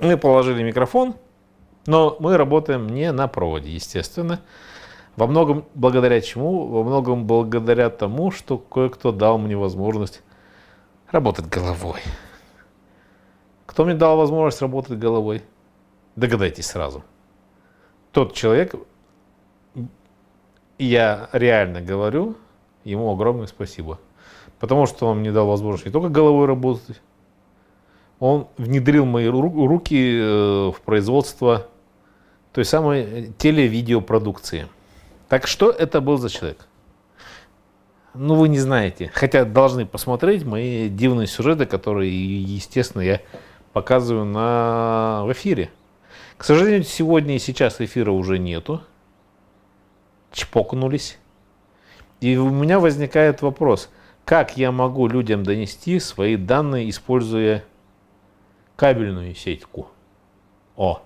Мы положили микрофон, но мы работаем не на проводе, естественно. Во многом благодаря чему? Во многом благодаря тому, что кое-кто дал мне возможность работать головой. Кто мне дал возможность работать головой? Догадайтесь сразу. Тот человек, я реально говорю, ему огромное спасибо. Потому что он мне дал возможность не только головой работать, он внедрил мои руки э, в производство той самой телевидеопродукции. Так что это был за человек? Ну, вы не знаете. Хотя должны посмотреть мои дивные сюжеты, которые, естественно, я показываю на... в эфире. К сожалению, сегодня и сейчас эфира уже нету. Чпокнулись. И у меня возникает вопрос, как я могу людям донести свои данные, используя кабельную сетьку. О!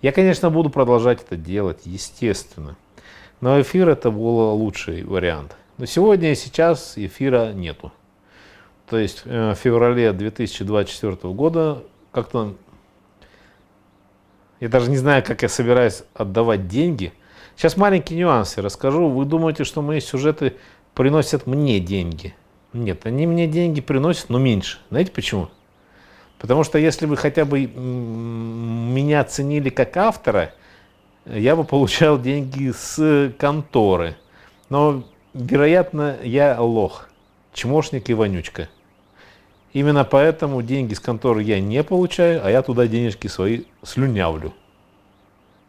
Я, конечно, буду продолжать это делать, естественно. Но эфир это был лучший вариант. Но сегодня и сейчас эфира нету. То есть э, в феврале 2024 года как-то... Я даже не знаю, как я собираюсь отдавать деньги. Сейчас маленькие нюансы расскажу. Вы думаете, что мои сюжеты приносят мне деньги? Нет, они мне деньги приносят, но меньше. Знаете почему? Потому что если бы хотя бы меня ценили как автора, я бы получал деньги с конторы. Но, вероятно, я лох, чмошник и вонючка. Именно поэтому деньги с конторы я не получаю, а я туда денежки свои слюнявлю.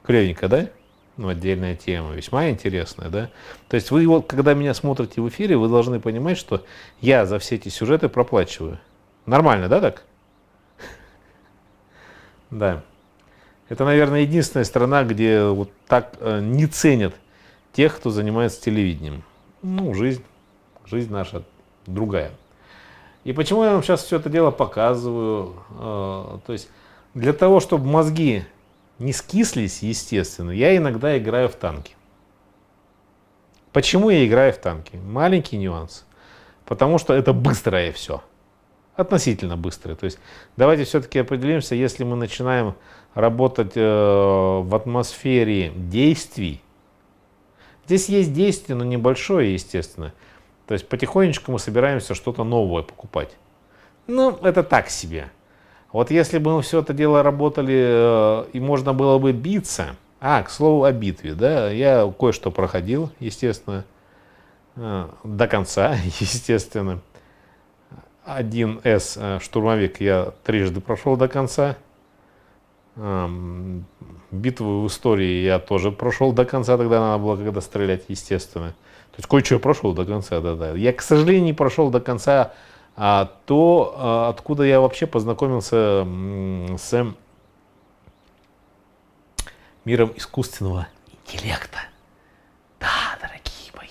Клевенько, да? Ну, отдельная тема, весьма интересная, да? То есть вы, вот, когда меня смотрите в эфире, вы должны понимать, что я за все эти сюжеты проплачиваю. Нормально, да, так? Да. Это, наверное, единственная страна, где вот так э, не ценят тех, кто занимается телевидением. Ну, жизнь, жизнь наша другая. И почему я вам сейчас все это дело показываю? Э, то есть для того, чтобы мозги не скислись, естественно, я иногда играю в танки. Почему я играю в танки? Маленький нюанс. Потому что это быстрое все относительно быстрые. То есть давайте все-таки определимся, если мы начинаем работать э, в атмосфере действий, здесь есть действие, но небольшое, естественно. То есть потихонечку мы собираемся что-то новое покупать. Ну, это так себе. Вот если бы мы все это дело работали э, и можно было бы биться. А, к слову о битве, да, я кое-что проходил, естественно, э, до конца, естественно. 1С э, штурмовик я трижды прошел до конца. Битву в истории я тоже прошел до конца, тогда надо было когда стрелять, естественно. То есть кое-что я прошел до конца, да-да. Я, к сожалению, не прошел до конца а, то, а, откуда я вообще познакомился с миром искусственного интеллекта. Да, дорогие мои,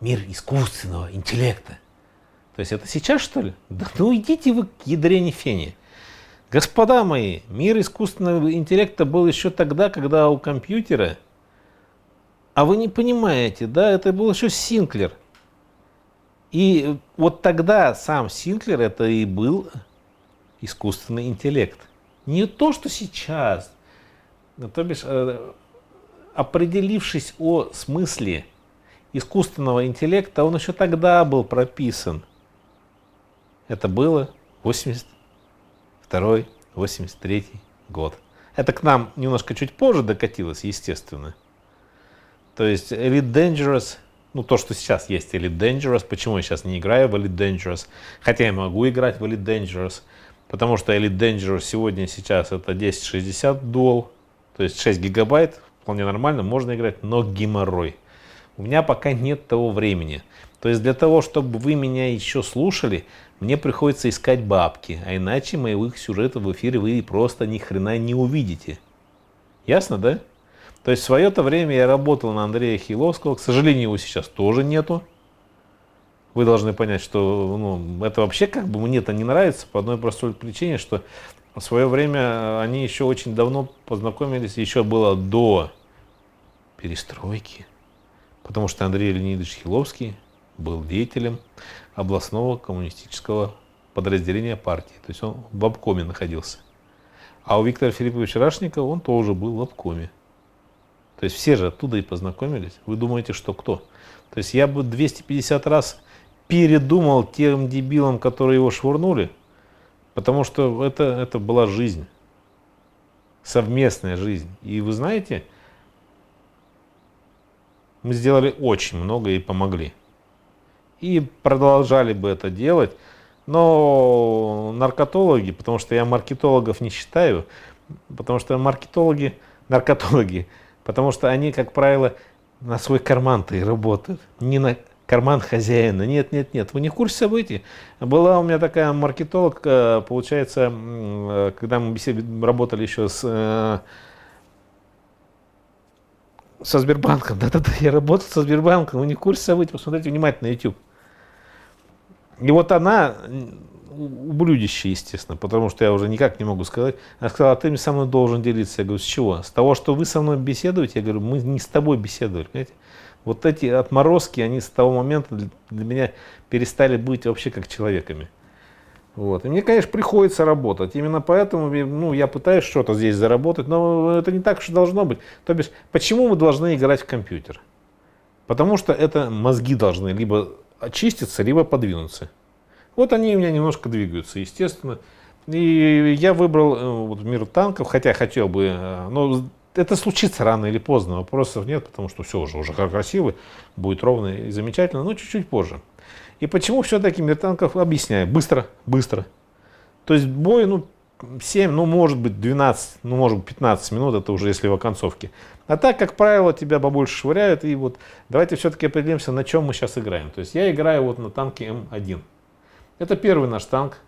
мир искусственного интеллекта. То есть это сейчас, что ли? Да ну идите вы к ядрене фени. Господа мои, мир искусственного интеллекта был еще тогда, когда у компьютера... А вы не понимаете, да, это был еще Синклер. И вот тогда сам Синклер это и был искусственный интеллект. Не то, что сейчас. То бишь, э, определившись о смысле искусственного интеллекта, он еще тогда был прописан – это было 82-83 год. Это к нам немножко чуть позже докатилось, естественно. То есть Elite Dangerous, ну то, что сейчас есть Elite Dangerous, почему я сейчас не играю в Elite Dangerous, хотя я могу играть в Elite Dangerous, потому что Elite Dangerous сегодня сейчас это 1060 дол, то есть 6 гигабайт, вполне нормально, можно играть, но геморрой. У меня пока нет того времени. То есть для того, чтобы вы меня еще слушали, мне приходится искать бабки, а иначе моих сюжетов в эфире вы просто ни хрена не увидите. Ясно, да? То есть в свое-то время я работал на Андрея Хиловского, к сожалению, его сейчас тоже нету. Вы должны понять, что ну, это вообще как бы мне это не нравится по одной простой причине, что в свое время э, они еще очень давно познакомились, еще было до перестройки, потому что Андрей Леонидович Хиловский был деятелем областного коммунистического подразделения партии. То есть он в обкоме находился. А у Виктора Филипповича Рашникова он тоже был в обкоме. То есть все же оттуда и познакомились. Вы думаете, что кто? То есть я бы 250 раз передумал тем дебилам, которые его швырнули, потому что это, это была жизнь. Совместная жизнь. И вы знаете, мы сделали очень много и помогли. И продолжали бы это делать. Но наркотологи, потому что я маркетологов не считаю, потому что маркетологи, наркотологи, потому что они, как правило, на свой карман-то и работают, не на карман хозяина. Нет, нет, нет, вы не в курсе событий. Была у меня такая маркетолог, получается, э, когда мы работали еще с э, со Сбербанком. Да-да-да, я работал со Сбербанком. Вы не в курсе событий, посмотрите внимательно на YouTube. И вот она, ублюдище, естественно, потому что я уже никак не могу сказать, она сказала, «А ты мне со мной должен делиться. Я говорю, с чего? С того, что вы со мной беседуете? Я говорю, мы не с тобой беседовали, понимаете? Вот эти отморозки, они с того момента для меня перестали быть вообще как человеками. Вот. И мне, конечно, приходится работать. Именно поэтому ну, я пытаюсь что-то здесь заработать, но это не так, что должно быть. То бишь, почему мы должны играть в компьютер? Потому что это мозги должны либо очиститься, либо подвинуться. Вот они у меня немножко двигаются, естественно. И я выбрал э, вот, мир танков, хотя хотел бы, э, но это случится рано или поздно, вопросов нет, потому что все уже, уже красиво, будет ровно и замечательно, но чуть-чуть позже. И почему все-таки мир танков, объясняю, быстро, быстро. То есть бой, ну, 7, ну может быть 12, ну может быть 15 минут, это уже если в оконцовке. А так, как правило, тебя побольше швыряют. И вот давайте все-таки определимся, на чем мы сейчас играем. То есть я играю вот на танке М1. Это первый наш танк.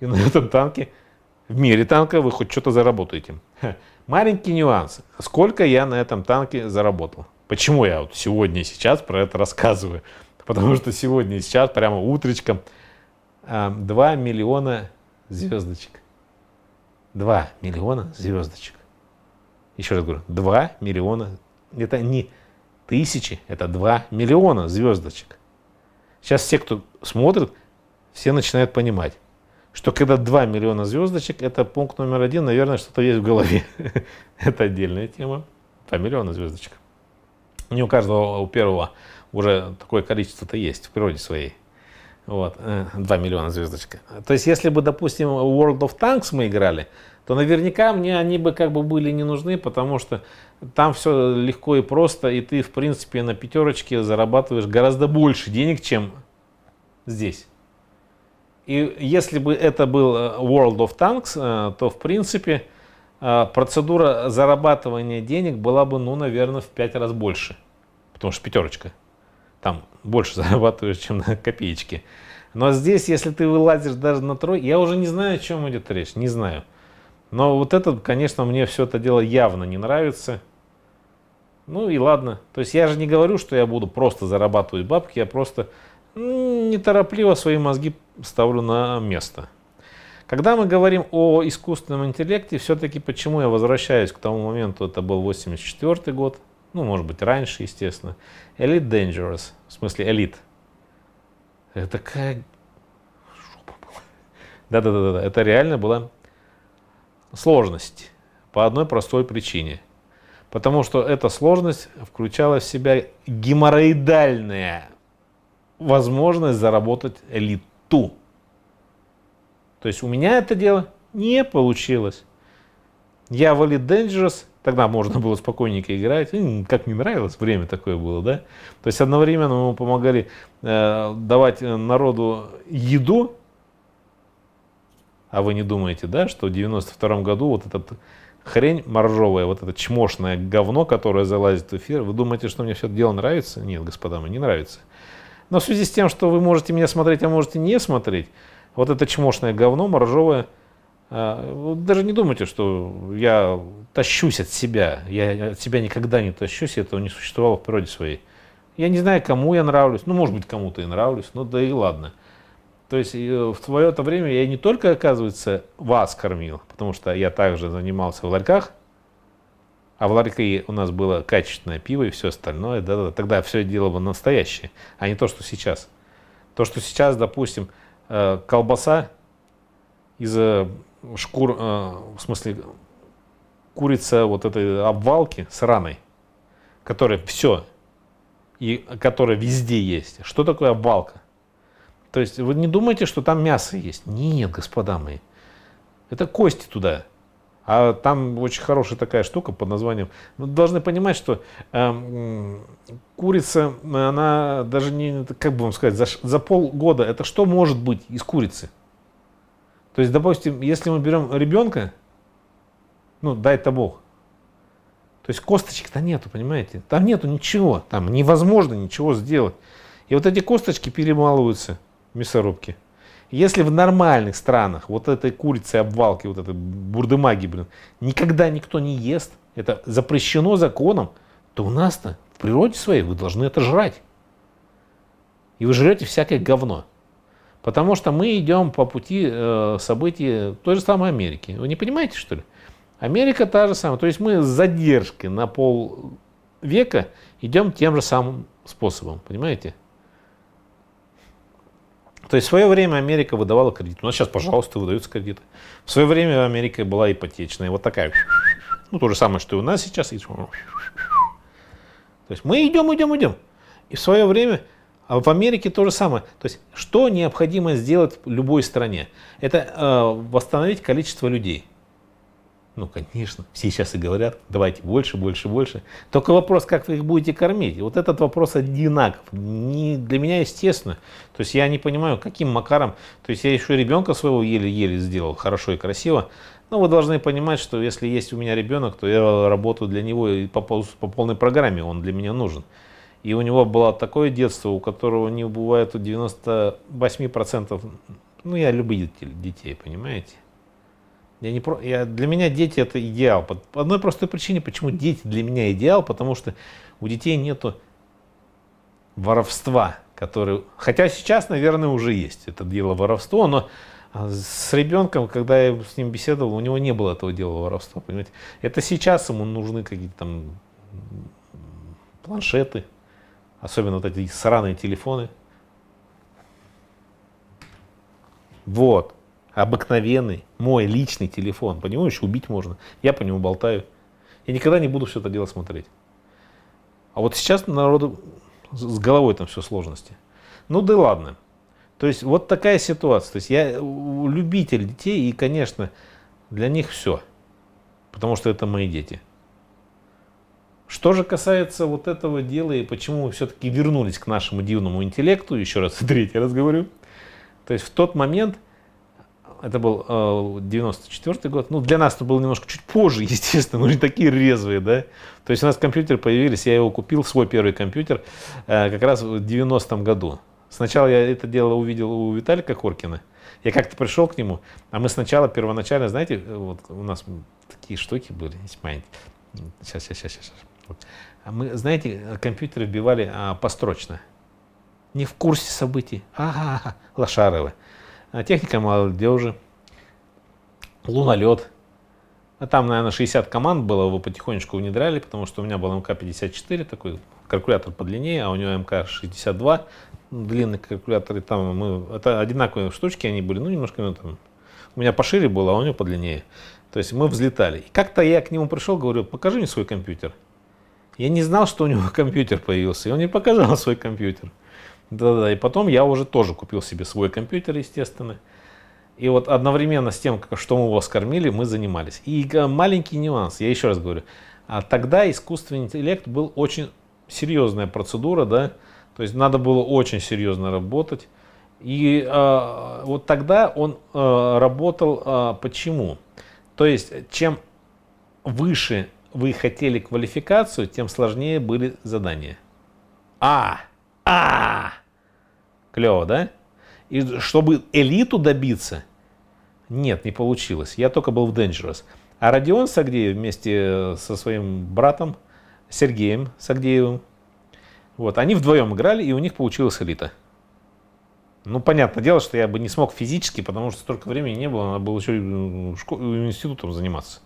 И на этом танке, в мире танка, вы хоть что-то заработаете. Маленький нюанс. Сколько я на этом танке заработал? Почему я вот сегодня и сейчас про это рассказываю? Потому что сегодня и сейчас, прямо утречком, 2 а, миллиона звездочек. 2 миллиона звездочек. Еще раз говорю, 2 миллиона. Это не тысячи, это 2 миллиона звездочек. Сейчас все, кто смотрит, все начинают понимать, что когда 2 миллиона звездочек, это пункт номер один, наверное, что-то есть в голове. Это отдельная тема. 2 миллиона звездочек. Не у каждого, у первого уже такое количество-то есть в природе своей. Вот, 2 э, миллиона звездочка. То есть, если бы, допустим, World of Tanks мы играли, то наверняка мне они бы как бы были не нужны, потому что там все легко и просто, и ты, в принципе, на пятерочке зарабатываешь гораздо больше денег, чем здесь. И если бы это был э, World of Tanks, э, то, в принципе, процедура зарабатывания денег была бы, ну, наверное, в пять раз больше, потому что пятерочка – там больше зарабатываешь, чем на копеечки. Но здесь, если ты вылазишь даже на трой, я уже не знаю, о чем идет речь, не знаю. Но вот это, конечно, мне все это дело явно не нравится. Ну и ладно. То есть я же не говорю, что я буду просто зарабатывать бабки, я просто неторопливо свои мозги ставлю на место. Когда мы говорим о искусственном интеллекте, все-таки почему я возвращаюсь к тому моменту, это был 84 год, ну, может быть, раньше, естественно. Elite Dangerous, в смысле Elite. Это такая жопа была. Да-да-да, это реально была сложность по одной простой причине. Потому что эта сложность включала в себя геморроидальная возможность заработать элиту. То есть у меня это дело не получилось. Я в Elite Dangerous – Тогда можно было спокойненько играть. И как не нравилось, время такое было, да? То есть одновременно мы помогали э, давать э, народу еду, а вы не думаете, да, что в 92 году вот этот хрень моржовая, вот это чмошное говно, которое залазит в эфир, вы думаете, что мне все это дело нравится? Нет, господа, мне не нравится. Но в связи с тем, что вы можете меня смотреть, а можете не смотреть, вот это чмошное говно моржовое – а, даже не думайте, что я тащусь от себя. Я от себя никогда не тащусь, этого не существовало в природе своей. Я не знаю, кому я нравлюсь. Ну, может быть, кому-то и нравлюсь, но да и ладно. То есть э, в твое то время я не только, оказывается, вас кормил, потому что я также занимался в ларьках, а в ларьке у нас было качественное пиво и все остальное. Да, да, тогда все дело было настоящее, а не то, что сейчас. То, что сейчас, допустим, э, колбаса из э, шкур, э, в смысле, курица вот этой обвалки с раной, которая все, и которая везде есть. Что такое обвалка? То есть вы не думаете, что там мясо есть? Нет, господа мои. Это кости туда. А там очень хорошая такая штука под названием. Вы должны понимать, что э, курица, она даже не, как бы вам сказать, за, за полгода, это что может быть из курицы? То есть, допустим, если мы берем ребенка, ну, дай-то Бог, то есть косточек-то нету, понимаете? Там нету ничего, там невозможно ничего сделать. И вот эти косточки перемалываются в мясорубке. Если в нормальных странах вот этой курицы обвалки, вот этой бурдымаги, блин, никогда никто не ест, это запрещено законом, то у нас-то в природе своей вы должны это жрать. И вы жрете всякое говно. Потому что мы идем по пути э, событий той же самой Америки. Вы не понимаете, что ли? Америка та же самая. То есть мы с задержкой на полвека идем тем же самым способом, понимаете? То есть в свое время Америка выдавала кредит. У нас сейчас, пожалуйста, выдаются кредиты. В свое время Америка была ипотечная. Вот такая. Ну, то же самое, что и у нас сейчас. То есть мы идем, идем, идем. И в свое время а в Америке то же самое. То есть, что необходимо сделать в любой стране? Это э, восстановить количество людей. Ну, конечно, все сейчас и говорят, давайте больше, больше, больше. Только вопрос, как вы их будете кормить. Вот этот вопрос одинаков. Не, для меня естественно. То есть я не понимаю, каким макаром. То есть я еще ребенка своего еле-еле сделал, хорошо и красиво. Но вы должны понимать, что если есть у меня ребенок, то я работаю для него и по, по полной программе, он для меня нужен. И у него было такое детство, у которого не бывает у 98%, ну я любитель детей, понимаете? Я не про, я, для меня дети это идеал. По, по одной простой причине, почему дети для меня идеал, потому что у детей нету воровства, которое, хотя сейчас, наверное, уже есть это дело воровство, но а, с ребенком, когда я с ним беседовал, у него не было этого дела воровства, понимаете? Это сейчас ему нужны какие-то там планшеты, Особенно вот эти сраные телефоны. Вот. Обыкновенный, мой личный телефон. по нему еще убить можно. Я по нему болтаю. Я никогда не буду все это дело смотреть. А вот сейчас народу с головой там все сложности. Ну да ладно. То есть вот такая ситуация. То есть я любитель детей, и, конечно, для них все. Потому что это мои дети. Что же касается вот этого дела и почему мы все-таки вернулись к нашему дивному интеллекту, еще раз, третий раз говорю, то есть в тот момент, это был 94 э, год, ну для нас это было немножко чуть позже, естественно, мы же такие резвые, да, то есть у нас компьютеры появились, я его купил, свой первый компьютер, э, как раз в 90 году. Сначала я это дело увидел у Виталика Коркина, я как-то пришел к нему, а мы сначала, первоначально, знаете, вот у нас такие штуки были, если сейчас, сейчас, сейчас, сейчас. Мы, знаете, компьютеры вбивали а, построчно. Не в курсе событий. Ага, Лошарова. А техника молодежи. Лунолет. А там, наверное, 60 команд было, его потихонечку внедряли, потому что у меня был МК-54 такой, калькулятор подлиннее, а у него МК-62, длинный калькулятор, и там мы, это одинаковые штучки, они были, ну, немножко, ну, там, у меня пошире было, а у него подлиннее. То есть мы взлетали. И как-то я к нему пришел, говорю, покажи мне свой компьютер. Я не знал, что у него компьютер появился, и он не показал свой компьютер. Да-да, и потом я уже тоже купил себе свой компьютер, естественно. И вот одновременно с тем, что мы его скормили, мы занимались. И маленький нюанс, я еще раз говорю, а тогда искусственный интеллект был очень серьезная процедура, да, то есть надо было очень серьезно работать. И э, вот тогда он э, работал э, почему? То есть чем выше вы хотели квалификацию, тем сложнее были задания. А! А! Клево, да? И чтобы элиту добиться, нет, не получилось. Я только был в Dangerous. А Родион Сагдеев вместе со своим братом Сергеем Сагдеевым, вот, они вдвоем играли, и у них получилась элита. Ну, понятное дело, что я бы не смог физически, потому что столько времени не было, надо было еще э, э, институтом заниматься.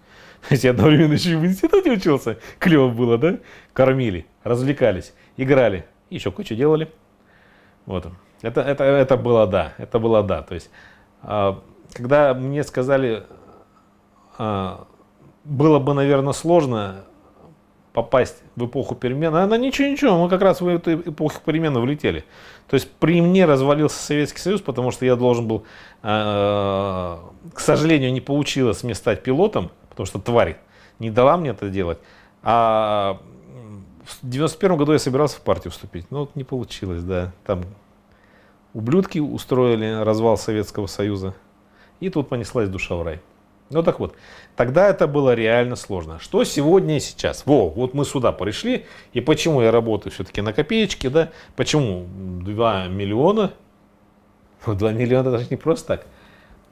Я одновременно еще и в институте учился. Клево было, да? Кормили, развлекались, играли, еще кучу делали. Вот. Это, это, это было да, это было да. То есть, а, когда мне сказали, а, было бы, наверное, сложно попасть в эпоху перемен. Она а ничего, ничего, мы как раз в эту эпоху перемен влетели. То есть при мне развалился Советский Союз, потому что я должен был, к сожалению, не получилось мне стать пилотом потому что тварь не дала мне это делать. А в 91 году я собирался в партию вступить, но ну, вот не получилось, да. Там ублюдки устроили развал Советского Союза, и тут понеслась душа в рай. Ну так вот, тогда это было реально сложно. Что сегодня и сейчас? Во, вот мы сюда пришли, и почему я работаю все-таки на копеечке, да? Почему 2 миллиона? 2 ну, миллиона даже не просто так.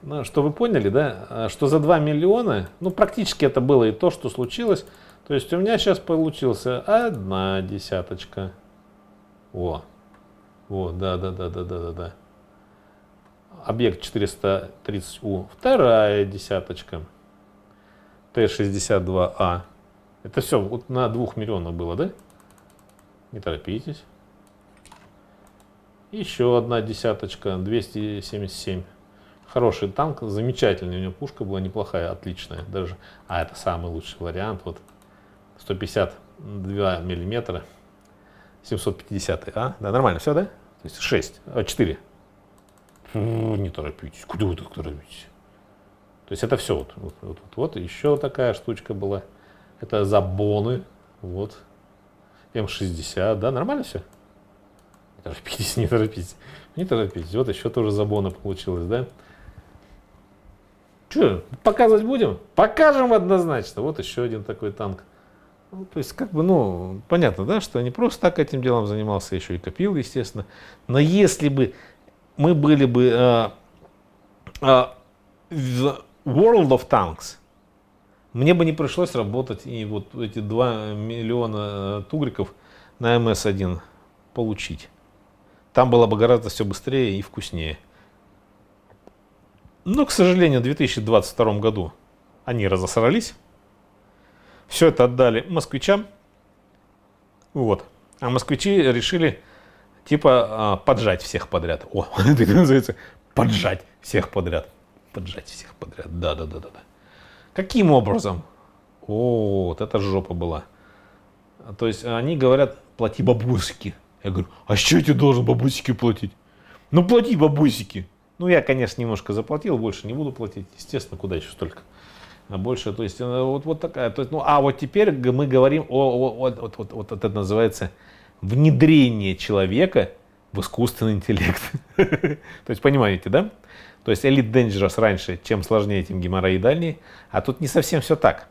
Ну, что вы поняли, да, а, что за 2 миллиона, ну, практически это было и то, что случилось. То есть у меня сейчас получился одна десяточка. О, о, да-да-да-да-да-да-да. Объект 430У, вторая десяточка. Т-62А. А. Это все вот на 2 миллионах было, да? Не торопитесь. Еще одна десяточка, 277. Хороший танк, замечательный. У него пушка была неплохая, отличная даже. А это самый лучший вариант. Вот 152 миллиметра. 750 а? Да, нормально все, да? То есть 6, а 4. Не торопитесь, куда вы так торопитесь? То есть это все. Вот, вот, вот, вот. еще такая штучка была. Это забоны. Вот. М60, да, нормально все? Не торопитесь, не торопитесь. Не торопитесь. Вот еще тоже забона получилось, да? Че, показывать будем? Покажем однозначно. Вот еще один такой танк. Ну, то есть, как бы, ну, понятно, да, что не просто так этим делом занимался, еще и копил, естественно. Но если бы мы были бы э, э, World of Tanks, мне бы не пришлось работать и вот эти 2 миллиона э, тугриков на МС-1 получить. Там было бы гораздо все быстрее и вкуснее. Но, к сожалению, в 2022 году они разосрались. Все это отдали москвичам. Вот. А москвичи решили, типа, а, поджать всех подряд. О, это называется поджать всех подряд. Поджать всех подряд. Да-да-да-да. да. Каким образом? О, вот это жопа была. То есть они говорят, плати бабусики. Я говорю, а что я тебе должен бабусики платить? Ну плати бабусики. Ну, я, конечно, немножко заплатил, больше не буду платить. Естественно, куда еще столько. А больше, то есть, э, вот, вот такая. То есть, ну, а вот теперь мы говорим о, о, о вот, вот, вот это называется внедрение человека в искусственный интеллект. То есть, понимаете, да? То есть Elite Dangerous раньше, чем сложнее, тем геморроидальнее, а тут не совсем все так.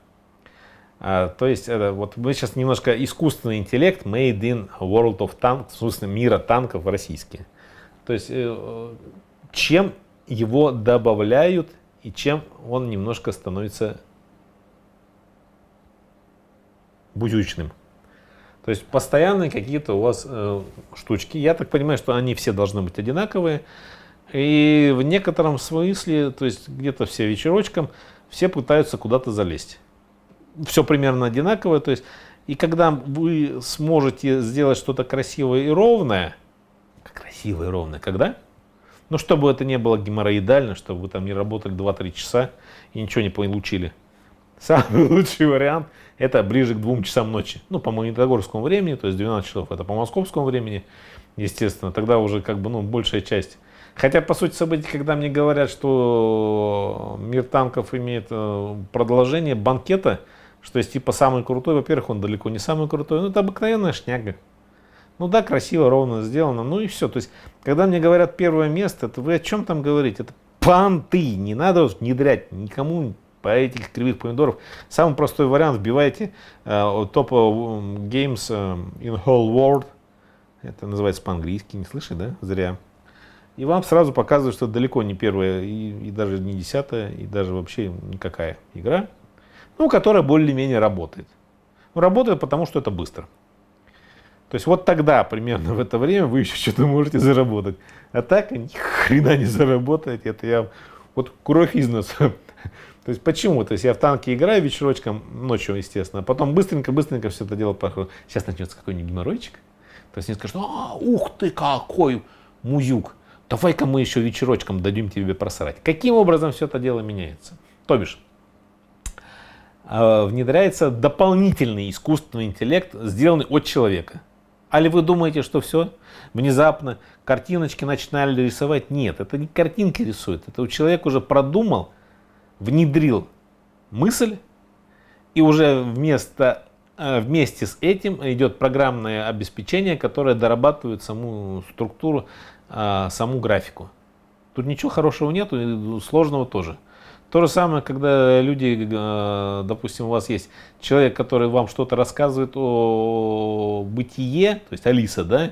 А, то есть это, вот мы сейчас немножко искусственный интеллект made in world of tanks, в смысле мира танков российские. То есть э, чем его добавляют и чем он немножко становится бузючным. То есть постоянные какие-то у вас э, штучки. Я так понимаю, что они все должны быть одинаковые. И в некотором смысле, то есть где-то все вечерочком, все пытаются куда-то залезть. Все примерно одинаковое. То есть, и когда вы сможете сделать что-то красивое и ровное, красивое и ровное, когда? Но ну, чтобы это не было геморроидально, чтобы вы там не работали 2-3 часа и ничего не получили. Самый лучший вариант – это ближе к 2 часам ночи. Ну, по монетогорскому времени, то есть 12 часов – это по московскому времени, естественно. Тогда уже как бы, ну, большая часть. Хотя, по сути событий, когда мне говорят, что мир танков имеет э, продолжение банкета, что есть типа самый крутой, во-первых, он далеко не самый крутой, но это обыкновенная шняга. Ну да, красиво, ровно сделано, ну и все. То есть, когда мне говорят первое место, это вы о чем там говорите? Это панты. не надо внедрять никому по этих кривых помидоров. Самый простой вариант, вбивайте uh, Top Games э, in Whole World, это называется по-английски, не слышишь, да? Зря. И вам сразу показывают, что далеко не первая, и, и даже не десятая, и даже вообще никакая игра, ну, которая более-менее работает. работает потому, что это быстро. То есть вот тогда, примерно в это время, вы еще что-то можете заработать. А так ни хрена не заработаете. Это я вот кровь из носа. То есть почему? То есть я в танке играю вечерочком, ночью, естественно, а потом быстренько-быстренько все это дело проходит. Сейчас начнется какой-нибудь геморройчик. То есть они скажут, а, ух ты, какой муюк. Давай-ка мы еще вечерочком дадим тебе просрать. Каким образом все это дело меняется? То бишь, э, внедряется дополнительный искусственный интеллект, сделанный от человека. Али, вы думаете, что все? Внезапно картиночки начинали рисовать? Нет, это не картинки рисуют, Это у человека уже продумал, внедрил мысль, и уже вместо, э, вместе с этим идет программное обеспечение, которое дорабатывает саму структуру, а, саму графику. Тут ничего хорошего нету, э, сложного тоже. То же самое, когда люди, э, допустим, у вас есть человек, который вам что-то рассказывает о бытие, то есть Алиса, да?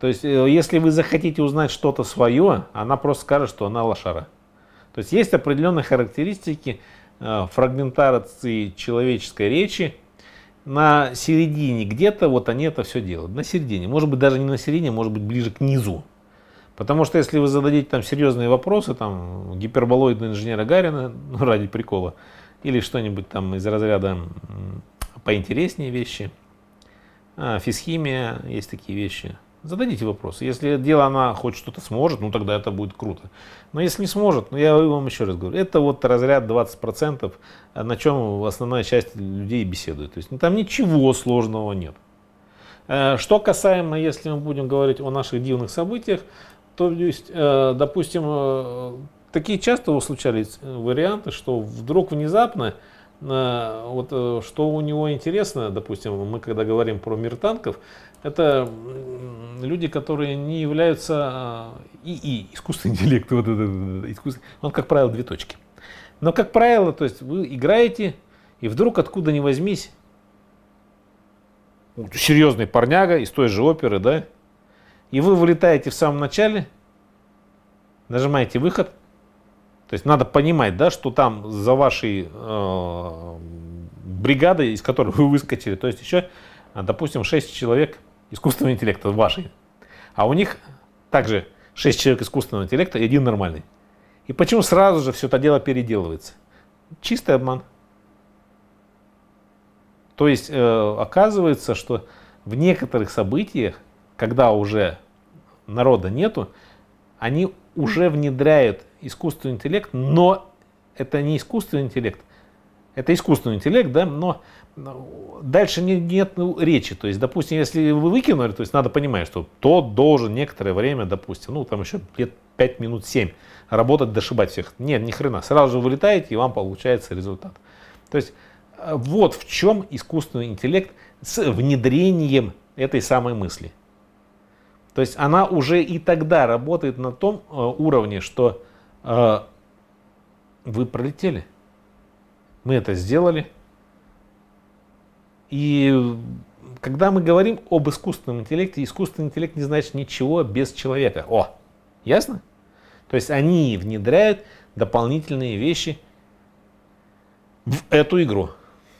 То есть, э, если вы захотите узнать что-то свое, она просто скажет, что она лошара. То есть, есть определенные характеристики э, фрагментации человеческой речи. На середине где-то вот они это все делают. На середине. Может быть, даже не на середине, может быть, ближе к низу. Потому что если вы зададите там серьезные вопросы, там гиперболоидного инженера Гарина, ну, ради прикола, или что-нибудь там из разряда поинтереснее вещи, а, физхимия, есть такие вещи, зададите вопросы. Если дело она хоть что-то сможет, ну тогда это будет круто. Но если не сможет, ну я вам еще раз говорю, это вот разряд 20%, на чем основная часть людей беседует. То есть ну, там ничего сложного нет. Э, что касаемо, если мы будем говорить о наших дивных событиях, то есть, э, допустим, э, такие часто случались э, варианты, что вдруг внезапно, вот что у него интересно, допустим, мы когда говорим про мир танков, это люди, которые не являются ИИ, искусственный интеллект, вот этот искусственный, он, как правило, две точки. Но, как правило, то есть вы играете, и вдруг откуда ни возьмись, серьезный парняга из той же оперы, да, и вы вылетаете в самом начале, нажимаете выход. То есть надо понимать, да, что там за вашей э, бригадой, из которой вы выскочили, то есть еще, а, допустим, 6 человек искусственного интеллекта вашей. А у них также 6 человек искусственного интеллекта и один нормальный. И почему сразу же все это дело переделывается? Чистый обман. То есть э, оказывается, что в некоторых событиях когда уже народа нету, они уже внедряют искусственный интеллект, но это не искусственный интеллект, это искусственный интеллект, да, но дальше не, нет ну, речи. То есть, допустим, если вы выкинули, то есть надо понимать, что тот должен некоторое время, допустим, ну там еще лет 5 минут 7 работать, дошибать всех. Нет, ни хрена. Сразу же вылетаете, и вам получается результат. То есть э, вот в чем искусственный интеллект с внедрением этой самой мысли. То есть она уже и тогда работает на том э, уровне, что э, вы пролетели. Мы это сделали. И когда мы говорим об искусственном интеллекте, искусственный интеллект не значит ничего без человека. О, ясно? То есть они внедряют дополнительные вещи в эту игру.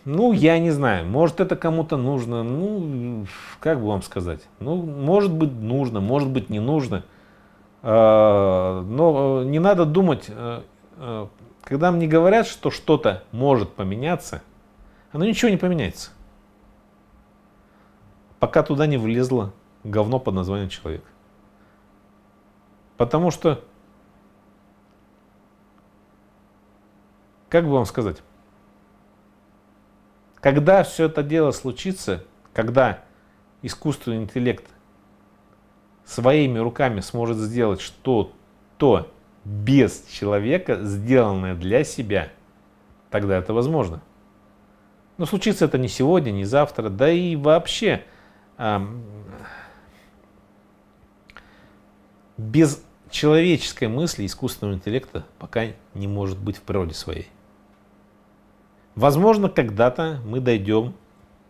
Ну, я не знаю, может это кому-то нужно, ну, как бы вам сказать, ну, может быть нужно, может быть не нужно, а, но э, не надо думать, э, э, когда мне говорят, что что-то может поменяться, оно ничего не поменяется. Пока туда не влезло говно под названием человек. Потому что, как бы вам сказать, когда все это дело случится, когда искусственный интеллект своими руками сможет сделать что-то без человека, сделанное для себя, тогда это возможно. Но случится это не сегодня, не завтра, да и вообще эм, без человеческой мысли искусственного интеллекта пока не может быть в природе своей. Возможно, когда-то мы дойдем,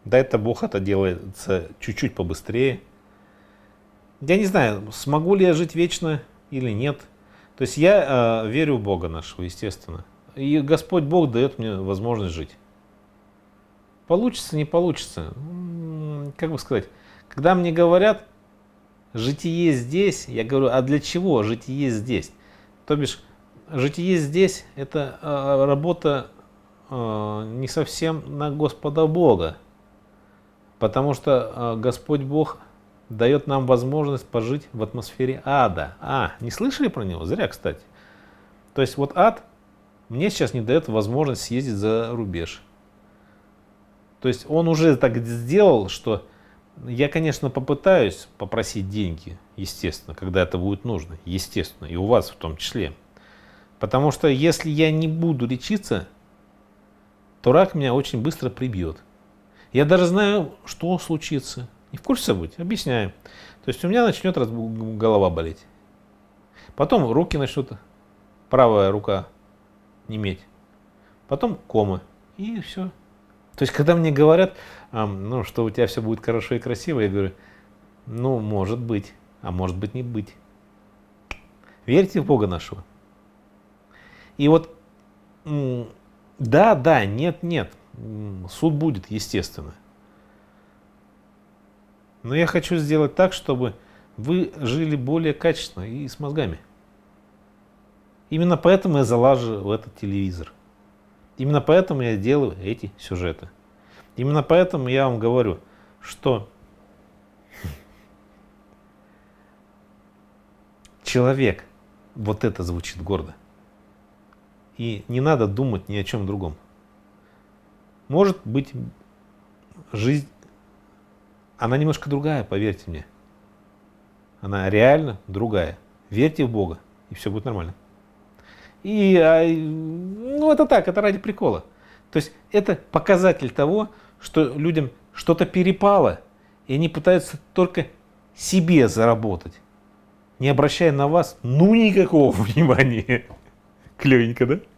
да это Бог это делается чуть-чуть побыстрее. Я не знаю, смогу ли я жить вечно или нет. То есть я э, верю в Бога нашего, естественно. И Господь Бог дает мне возможность жить. Получится, не получится. Как бы сказать, когда мне говорят, житие здесь, я говорю, а для чего житие здесь? То бишь, житие здесь – это э, работа Э, не совсем на Господа Бога, потому что э, Господь Бог дает нам возможность пожить в атмосфере ада. А, не слышали про него? Зря, кстати. То есть вот ад мне сейчас не дает возможность съездить за рубеж. То есть он уже так сделал, что я, конечно, попытаюсь попросить деньги, естественно, когда это будет нужно, естественно, и у вас в том числе. Потому что если я не буду лечиться, то рак меня очень быстро прибьет. Я даже знаю, что случится. Не в курсе событий? Объясняю. То есть у меня начнет раз голова болеть. Потом руки начнут, правая рука неметь. Потом комы. И все. То есть, когда мне говорят, ну, что у тебя все будет хорошо и красиво, я говорю, ну, может быть, а может быть не быть. Верьте в Бога нашего. И вот да, да, нет, нет. Суд будет, естественно. Но я хочу сделать так, чтобы вы жили более качественно и с мозгами. Именно поэтому я залаживаю этот телевизор. Именно поэтому я делаю эти сюжеты. Именно поэтому я вам говорю, что человек, вот это звучит гордо, и не надо думать ни о чем другом. Может быть, жизнь, она немножко другая, поверьте мне. Она реально другая. Верьте в Бога, и все будет нормально. А, и, ну, это так, это ради прикола. То есть это показатель того, что людям что-то перепало, и они пытаются только себе заработать, не обращая на вас ну никакого внимания. Клевенько, да?